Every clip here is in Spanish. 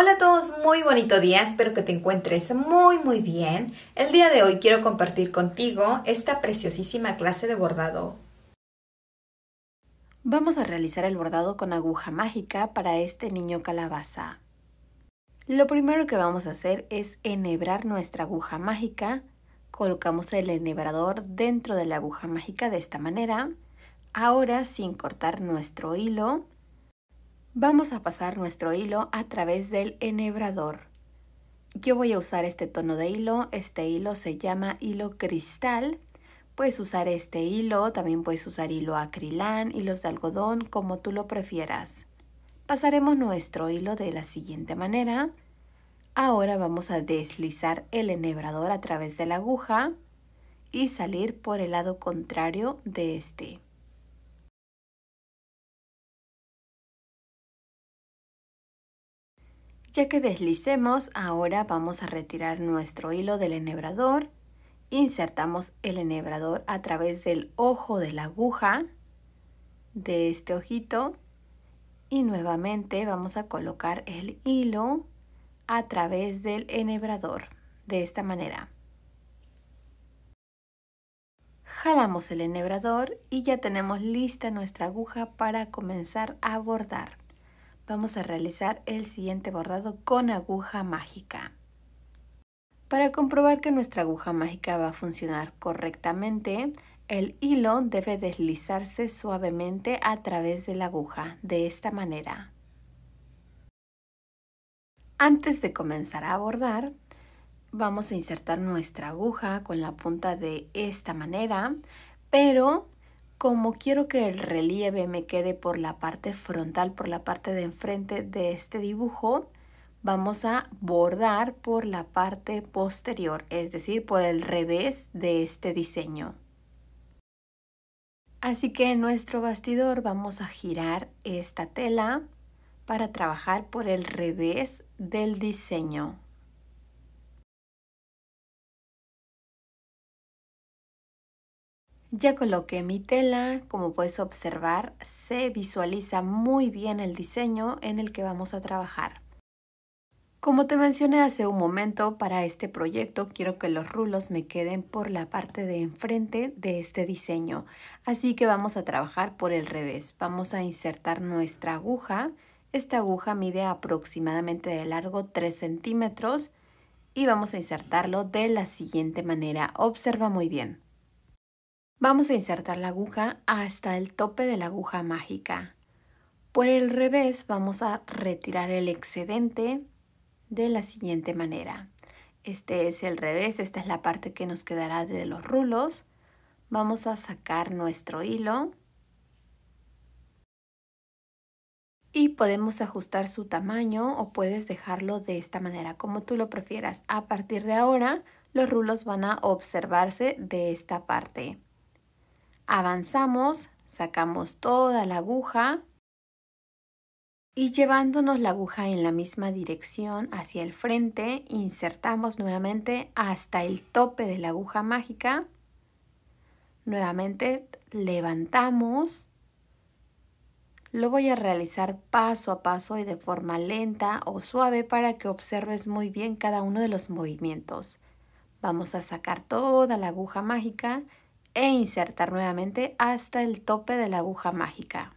Hola a todos, muy bonito día, espero que te encuentres muy muy bien. El día de hoy quiero compartir contigo esta preciosísima clase de bordado. Vamos a realizar el bordado con aguja mágica para este niño calabaza. Lo primero que vamos a hacer es enhebrar nuestra aguja mágica. Colocamos el enhebrador dentro de la aguja mágica de esta manera. Ahora, sin cortar nuestro hilo, Vamos a pasar nuestro hilo a través del enhebrador. Yo voy a usar este tono de hilo, este hilo se llama hilo cristal. Puedes usar este hilo, también puedes usar hilo acrilán, hilos de algodón, como tú lo prefieras. Pasaremos nuestro hilo de la siguiente manera. Ahora vamos a deslizar el enhebrador a través de la aguja y salir por el lado contrario de este. Ya que deslicemos, ahora vamos a retirar nuestro hilo del enhebrador. Insertamos el enhebrador a través del ojo de la aguja de este ojito y nuevamente vamos a colocar el hilo a través del enhebrador de esta manera. Jalamos el enhebrador y ya tenemos lista nuestra aguja para comenzar a bordar vamos a realizar el siguiente bordado con aguja mágica. Para comprobar que nuestra aguja mágica va a funcionar correctamente, el hilo debe deslizarse suavemente a través de la aguja, de esta manera. Antes de comenzar a bordar, vamos a insertar nuestra aguja con la punta de esta manera, pero como quiero que el relieve me quede por la parte frontal, por la parte de enfrente de este dibujo, vamos a bordar por la parte posterior, es decir, por el revés de este diseño. Así que en nuestro bastidor vamos a girar esta tela para trabajar por el revés del diseño. Ya coloqué mi tela, como puedes observar se visualiza muy bien el diseño en el que vamos a trabajar. Como te mencioné hace un momento, para este proyecto quiero que los rulos me queden por la parte de enfrente de este diseño. Así que vamos a trabajar por el revés. Vamos a insertar nuestra aguja. Esta aguja mide aproximadamente de largo 3 centímetros y vamos a insertarlo de la siguiente manera. Observa muy bien. Vamos a insertar la aguja hasta el tope de la aguja mágica. Por el revés vamos a retirar el excedente de la siguiente manera. Este es el revés, esta es la parte que nos quedará de los rulos. Vamos a sacar nuestro hilo. Y podemos ajustar su tamaño o puedes dejarlo de esta manera, como tú lo prefieras. A partir de ahora, los rulos van a observarse de esta parte. Avanzamos, sacamos toda la aguja y llevándonos la aguja en la misma dirección hacia el frente, insertamos nuevamente hasta el tope de la aguja mágica. Nuevamente levantamos. Lo voy a realizar paso a paso y de forma lenta o suave para que observes muy bien cada uno de los movimientos. Vamos a sacar toda la aguja mágica e insertar nuevamente hasta el tope de la aguja mágica.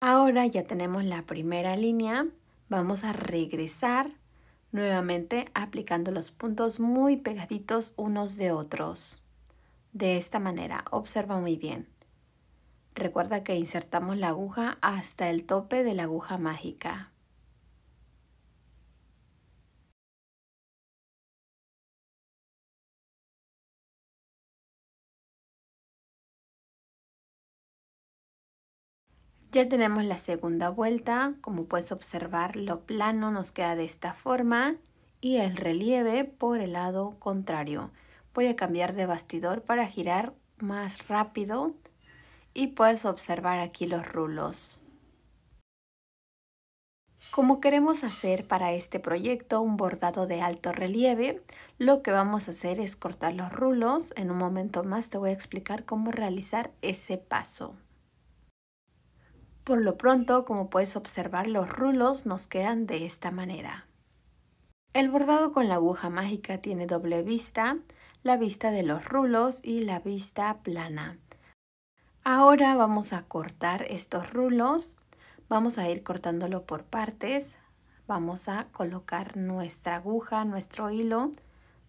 Ahora ya tenemos la primera línea, vamos a regresar nuevamente aplicando los puntos muy pegaditos unos de otros. De esta manera, observa muy bien. Recuerda que insertamos la aguja hasta el tope de la aguja mágica. Ya tenemos la segunda vuelta, como puedes observar lo plano nos queda de esta forma y el relieve por el lado contrario. Voy a cambiar de bastidor para girar más rápido y puedes observar aquí los rulos. Como queremos hacer para este proyecto un bordado de alto relieve, lo que vamos a hacer es cortar los rulos. En un momento más te voy a explicar cómo realizar ese paso. Por lo pronto, como puedes observar, los rulos nos quedan de esta manera. El bordado con la aguja mágica tiene doble vista, la vista de los rulos y la vista plana. Ahora vamos a cortar estos rulos. Vamos a ir cortándolo por partes. Vamos a colocar nuestra aguja, nuestro hilo,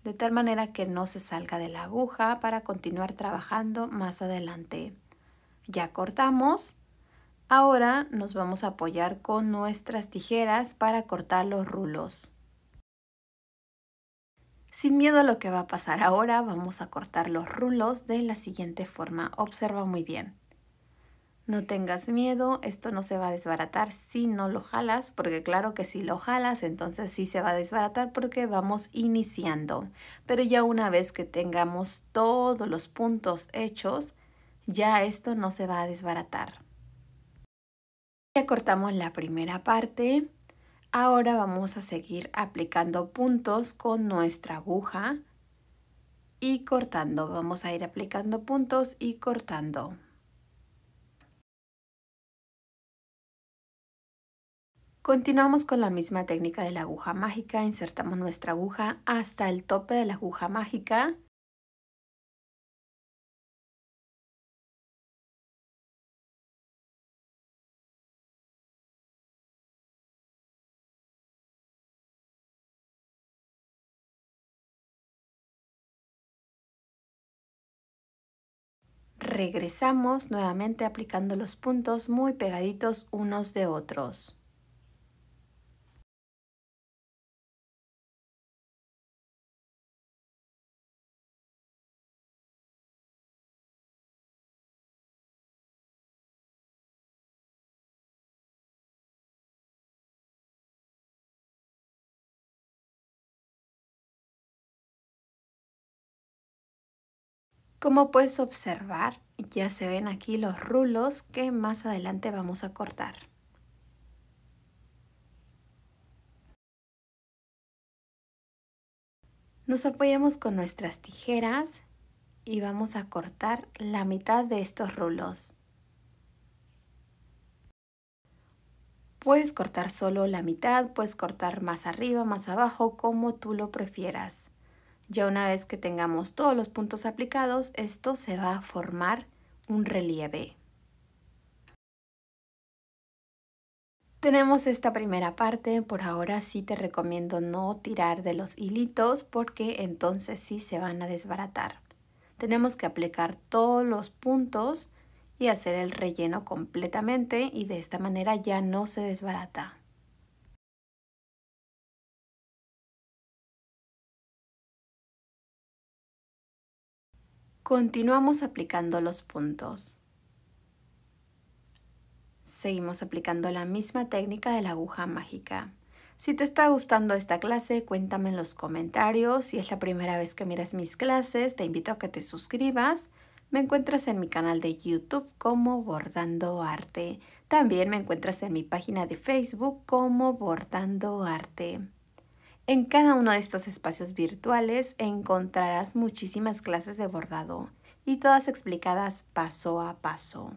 de tal manera que no se salga de la aguja para continuar trabajando más adelante. Ya cortamos. Ahora nos vamos a apoyar con nuestras tijeras para cortar los rulos. Sin miedo a lo que va a pasar ahora, vamos a cortar los rulos de la siguiente forma. Observa muy bien. No tengas miedo, esto no se va a desbaratar si no lo jalas, porque claro que si lo jalas, entonces sí se va a desbaratar porque vamos iniciando. Pero ya una vez que tengamos todos los puntos hechos, ya esto no se va a desbaratar. Ya cortamos la primera parte Ahora vamos a seguir aplicando puntos con nuestra aguja y cortando. Vamos a ir aplicando puntos y cortando. Continuamos con la misma técnica de la aguja mágica, insertamos nuestra aguja hasta el tope de la aguja mágica regresamos nuevamente aplicando los puntos muy pegaditos unos de otros. Como puedes observar, ya se ven aquí los rulos que más adelante vamos a cortar. Nos apoyamos con nuestras tijeras y vamos a cortar la mitad de estos rulos. Puedes cortar solo la mitad, puedes cortar más arriba, más abajo, como tú lo prefieras. Ya una vez que tengamos todos los puntos aplicados, esto se va a formar un relieve. Tenemos esta primera parte, por ahora sí te recomiendo no tirar de los hilitos porque entonces sí se van a desbaratar. Tenemos que aplicar todos los puntos y hacer el relleno completamente y de esta manera ya no se desbarata. Continuamos aplicando los puntos. Seguimos aplicando la misma técnica de la aguja mágica. Si te está gustando esta clase, cuéntame en los comentarios. Si es la primera vez que miras mis clases, te invito a que te suscribas. Me encuentras en mi canal de YouTube como Bordando Arte. También me encuentras en mi página de Facebook como Bordando Arte. En cada uno de estos espacios virtuales encontrarás muchísimas clases de bordado y todas explicadas paso a paso.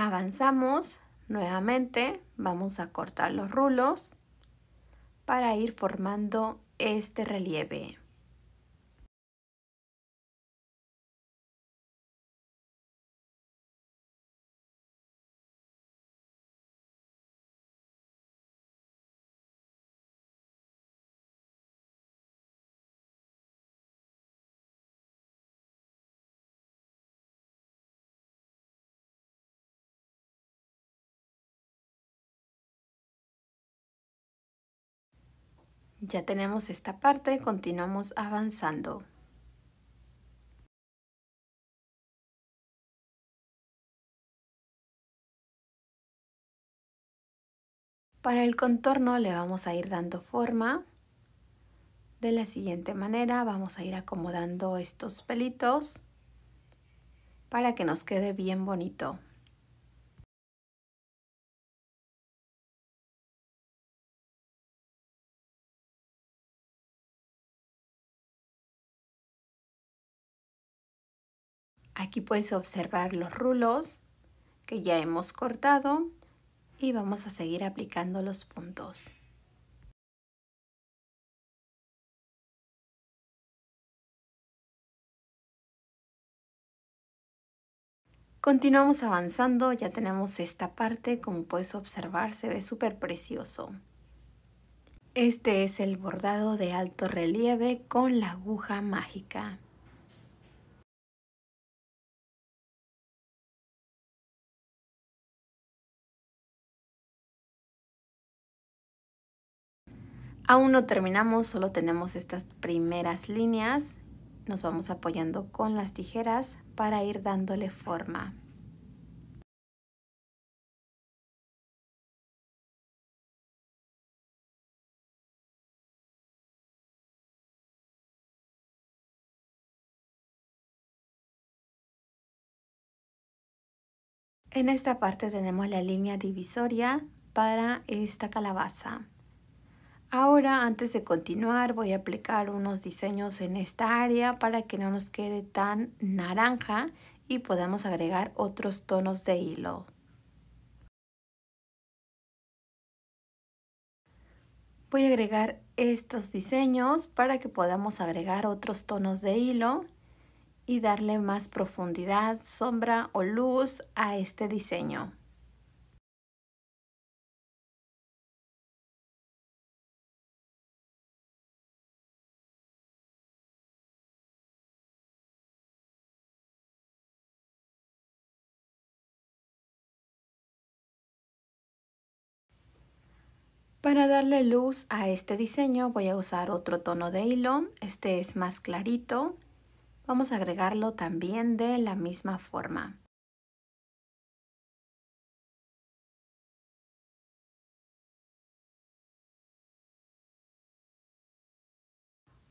Avanzamos nuevamente, vamos a cortar los rulos para ir formando este relieve. Ya tenemos esta parte, continuamos avanzando. Para el contorno le vamos a ir dando forma. De la siguiente manera vamos a ir acomodando estos pelitos para que nos quede bien bonito. Aquí puedes observar los rulos que ya hemos cortado y vamos a seguir aplicando los puntos. Continuamos avanzando, ya tenemos esta parte, como puedes observar se ve súper precioso. Este es el bordado de alto relieve con la aguja mágica. Aún no terminamos, solo tenemos estas primeras líneas. Nos vamos apoyando con las tijeras para ir dándole forma. En esta parte tenemos la línea divisoria para esta calabaza. Ahora, antes de continuar, voy a aplicar unos diseños en esta área para que no nos quede tan naranja y podamos agregar otros tonos de hilo. Voy a agregar estos diseños para que podamos agregar otros tonos de hilo y darle más profundidad, sombra o luz a este diseño. Para darle luz a este diseño voy a usar otro tono de hilo, este es más clarito. Vamos a agregarlo también de la misma forma.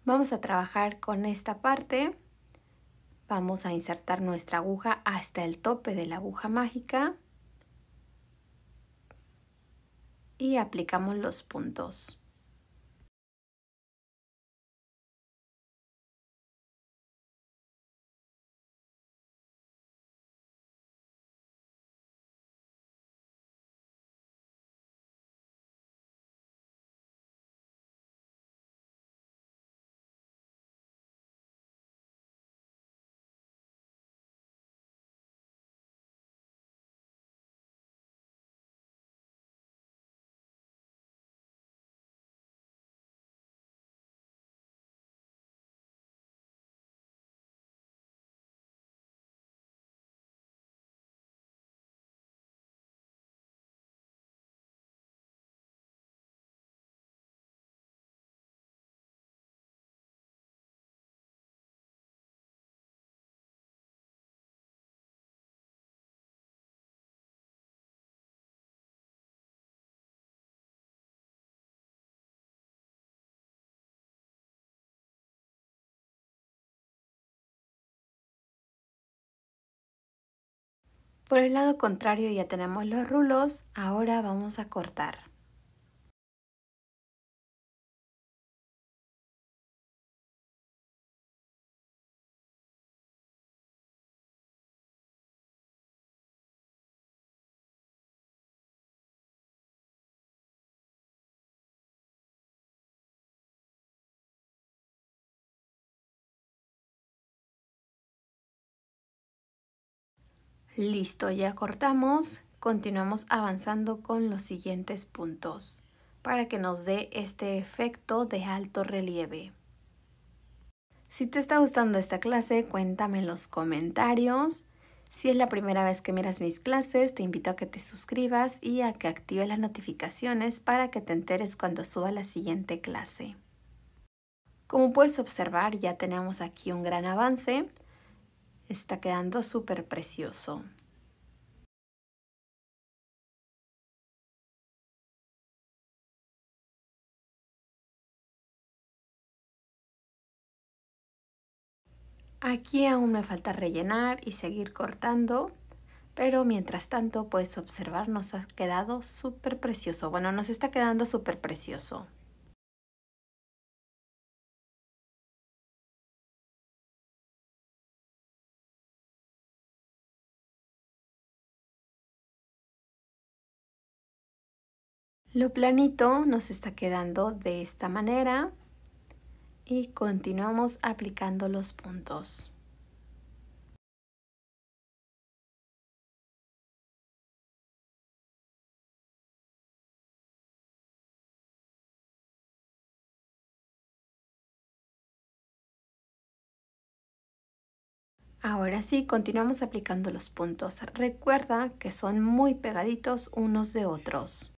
Vamos a trabajar con esta parte. Vamos a insertar nuestra aguja hasta el tope de la aguja mágica. y aplicamos los puntos. Por el lado contrario ya tenemos los rulos, ahora vamos a cortar. Listo, ya cortamos. Continuamos avanzando con los siguientes puntos para que nos dé este efecto de alto relieve. Si te está gustando esta clase, cuéntame en los comentarios. Si es la primera vez que miras mis clases, te invito a que te suscribas y a que actives las notificaciones para que te enteres cuando suba la siguiente clase. Como puedes observar, ya tenemos aquí un gran avance. Está quedando súper precioso. Aquí aún me falta rellenar y seguir cortando, pero mientras tanto puedes observar nos ha quedado súper precioso. Bueno, nos está quedando súper precioso. Lo planito nos está quedando de esta manera y continuamos aplicando los puntos. Ahora sí, continuamos aplicando los puntos. Recuerda que son muy pegaditos unos de otros.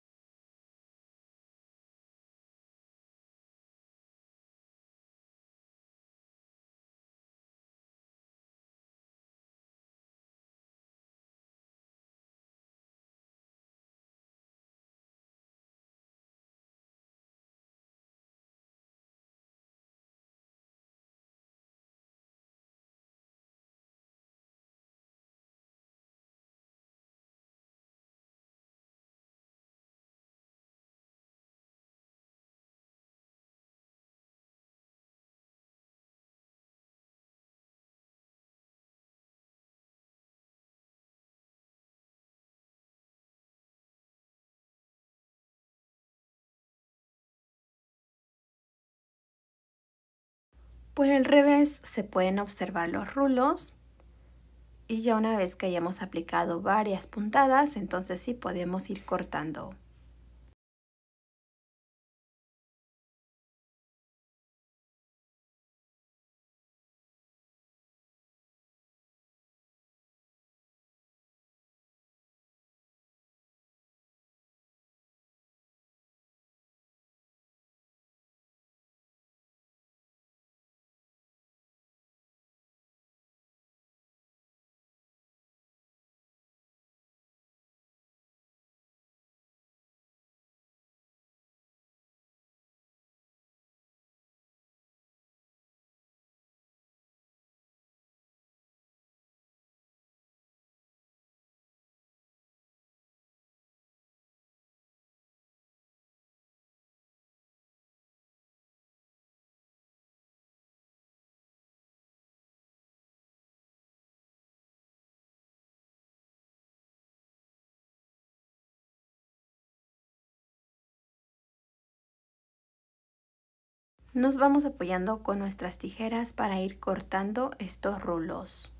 Por el revés se pueden observar los rulos y ya una vez que hayamos aplicado varias puntadas, entonces sí podemos ir cortando Nos vamos apoyando con nuestras tijeras para ir cortando estos rulos.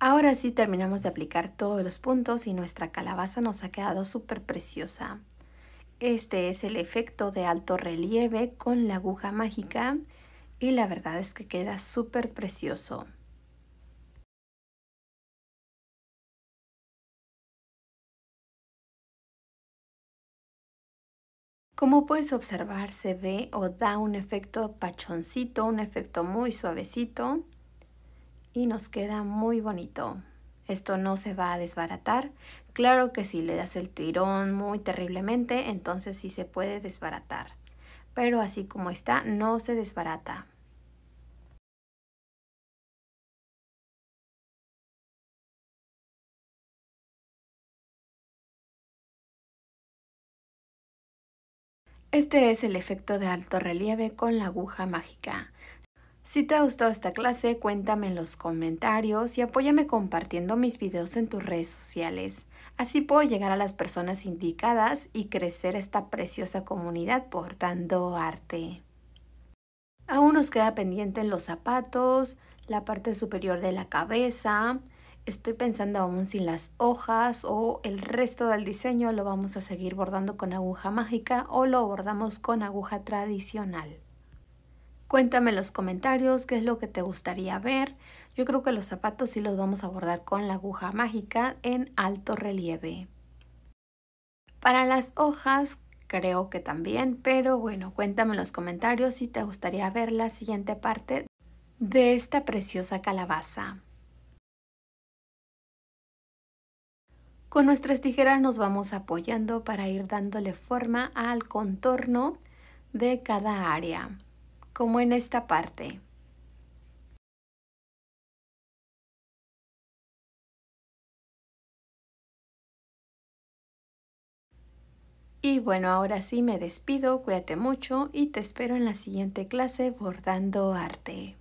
Ahora sí terminamos de aplicar todos los puntos y nuestra calabaza nos ha quedado súper preciosa. Este es el efecto de alto relieve con la aguja mágica y la verdad es que queda súper precioso. Como puedes observar se ve o da un efecto pachoncito, un efecto muy suavecito y nos queda muy bonito. Esto no se va a desbaratar. Claro que si le das el tirón muy terriblemente, entonces sí se puede desbaratar. Pero así como está, no se desbarata. Este es el efecto de alto relieve con la aguja mágica. Si te ha gustado esta clase, cuéntame en los comentarios y apóyame compartiendo mis videos en tus redes sociales. Así puedo llegar a las personas indicadas y crecer esta preciosa comunidad portando arte. Aún nos queda pendiente los zapatos, la parte superior de la cabeza. Estoy pensando aún si las hojas o el resto del diseño lo vamos a seguir bordando con aguja mágica o lo bordamos con aguja tradicional. Cuéntame en los comentarios qué es lo que te gustaría ver. Yo creo que los zapatos sí los vamos a abordar con la aguja mágica en alto relieve. Para las hojas creo que también, pero bueno, cuéntame en los comentarios si te gustaría ver la siguiente parte de esta preciosa calabaza. Con nuestras tijeras nos vamos apoyando para ir dándole forma al contorno de cada área como en esta parte. Y bueno, ahora sí me despido, cuídate mucho y te espero en la siguiente clase bordando arte.